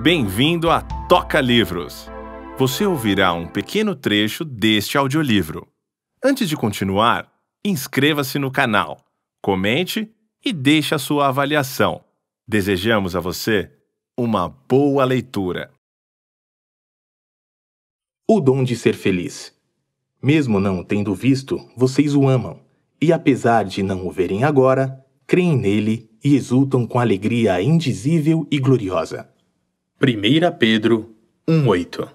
Bem-vindo a Toca Livros! Você ouvirá um pequeno trecho deste audiolivro. Antes de continuar, inscreva-se no canal, comente e deixe a sua avaliação. Desejamos a você uma boa leitura. O dom de ser feliz. Mesmo não tendo visto, vocês o amam, e apesar de não o verem agora, creem nele e exultam com alegria indizível e gloriosa. 1 Pedro 1,8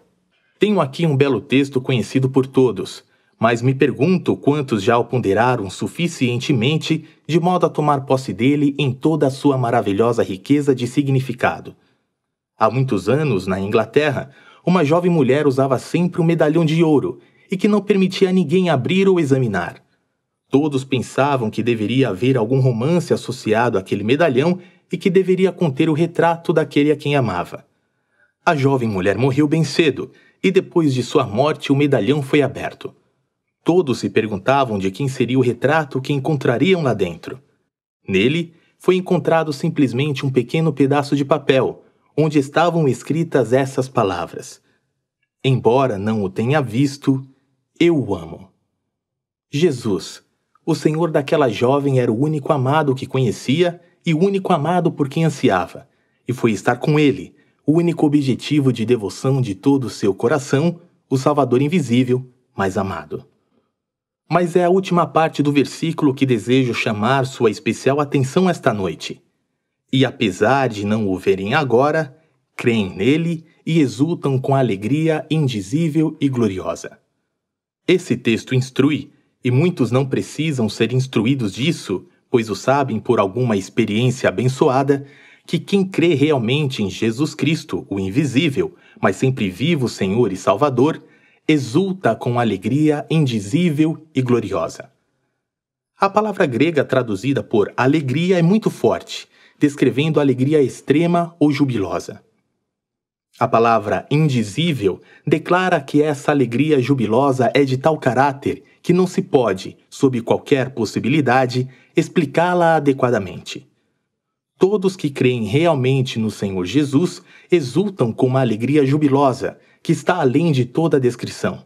Tenho aqui um belo texto conhecido por todos, mas me pergunto quantos já o ponderaram suficientemente de modo a tomar posse dele em toda a sua maravilhosa riqueza de significado. Há muitos anos, na Inglaterra, uma jovem mulher usava sempre um medalhão de ouro e que não permitia a ninguém abrir ou examinar. Todos pensavam que deveria haver algum romance associado àquele medalhão e que deveria conter o retrato daquele a quem amava. A jovem mulher morreu bem cedo, e depois de sua morte o medalhão foi aberto. Todos se perguntavam de quem seria o retrato que encontrariam lá dentro. Nele, foi encontrado simplesmente um pequeno pedaço de papel, onde estavam escritas essas palavras: Embora não o tenha visto, eu o amo. Jesus, o Senhor daquela jovem, era o único amado que conhecia e o único amado por quem ansiava, e foi estar com ele, o único objetivo de devoção de todo o seu coração, o Salvador invisível, mais amado. Mas é a última parte do versículo que desejo chamar sua especial atenção esta noite. E apesar de não o verem agora, creem nele e exultam com alegria indizível e gloriosa. Esse texto instrui, e muitos não precisam ser instruídos disso, pois o sabem por alguma experiência abençoada, que quem crê realmente em Jesus Cristo, o invisível, mas sempre vivo Senhor e Salvador, exulta com alegria indizível e gloriosa. A palavra grega traduzida por alegria é muito forte, descrevendo alegria extrema ou jubilosa. A palavra indizível declara que essa alegria jubilosa é de tal caráter que não se pode, sob qualquer possibilidade, explicá-la adequadamente. Todos que creem realmente no Senhor Jesus exultam com uma alegria jubilosa, que está além de toda a descrição.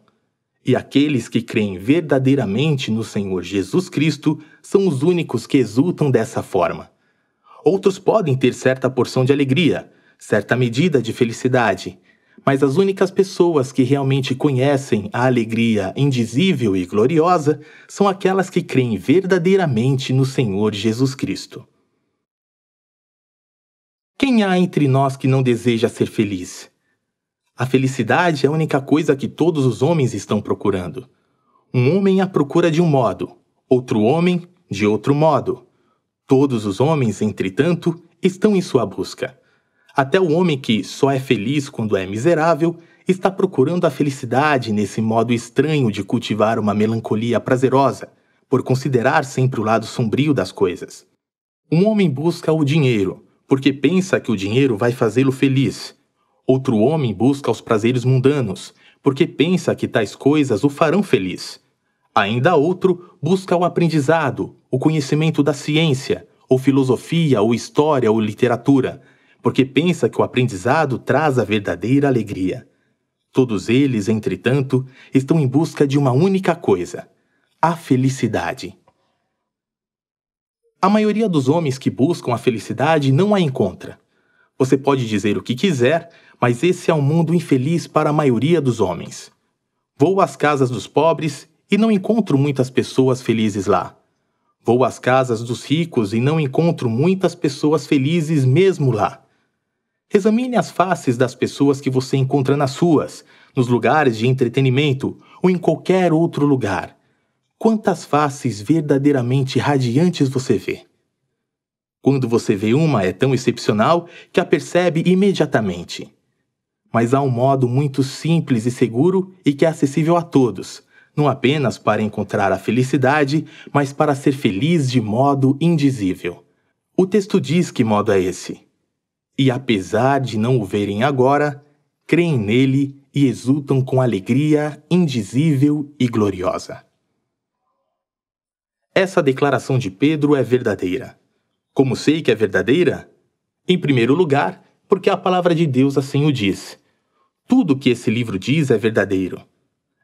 E aqueles que creem verdadeiramente no Senhor Jesus Cristo são os únicos que exultam dessa forma. Outros podem ter certa porção de alegria, certa medida de felicidade, mas as únicas pessoas que realmente conhecem a alegria indizível e gloriosa são aquelas que creem verdadeiramente no Senhor Jesus Cristo. Quem há entre nós que não deseja ser feliz? A felicidade é a única coisa que todos os homens estão procurando. Um homem a procura de um modo, outro homem de outro modo. Todos os homens, entretanto, estão em sua busca. Até o homem que só é feliz quando é miserável está procurando a felicidade nesse modo estranho de cultivar uma melancolia prazerosa, por considerar sempre o lado sombrio das coisas. Um homem busca o dinheiro, porque pensa que o dinheiro vai fazê-lo feliz. Outro homem busca os prazeres mundanos, porque pensa que tais coisas o farão feliz. Ainda outro busca o aprendizado, o conhecimento da ciência, ou filosofia, ou história, ou literatura, porque pensa que o aprendizado traz a verdadeira alegria. Todos eles, entretanto, estão em busca de uma única coisa: a felicidade. A maioria dos homens que buscam a felicidade não a encontra. Você pode dizer o que quiser, mas esse é um mundo infeliz para a maioria dos homens. Vou às casas dos pobres e não encontro muitas pessoas felizes lá. Vou às casas dos ricos e não encontro muitas pessoas felizes mesmo lá. Examine as faces das pessoas que você encontra nas ruas, nos lugares de entretenimento ou em qualquer outro lugar quantas faces verdadeiramente radiantes você vê. Quando você vê uma, é tão excepcional que a percebe imediatamente. Mas há um modo muito simples e seguro e que é acessível a todos, não apenas para encontrar a felicidade, mas para ser feliz de modo indizível. O texto diz que modo é esse. E apesar de não o verem agora, creem nele e exultam com alegria indizível e gloriosa. Essa declaração de Pedro é verdadeira. Como sei que é verdadeira? Em primeiro lugar, porque a palavra de Deus assim o diz. Tudo que esse livro diz é verdadeiro.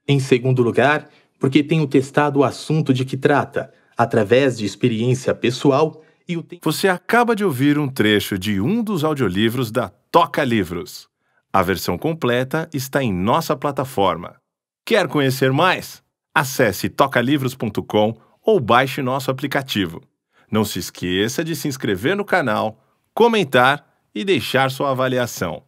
Em segundo lugar, porque tenho testado o assunto de que trata, através de experiência pessoal e o tempo. Você acaba de ouvir um trecho de um dos audiolivros da Toca Livros. A versão completa está em nossa plataforma. Quer conhecer mais? Acesse tocalivros.com.br ou baixe nosso aplicativo. Não se esqueça de se inscrever no canal, comentar e deixar sua avaliação.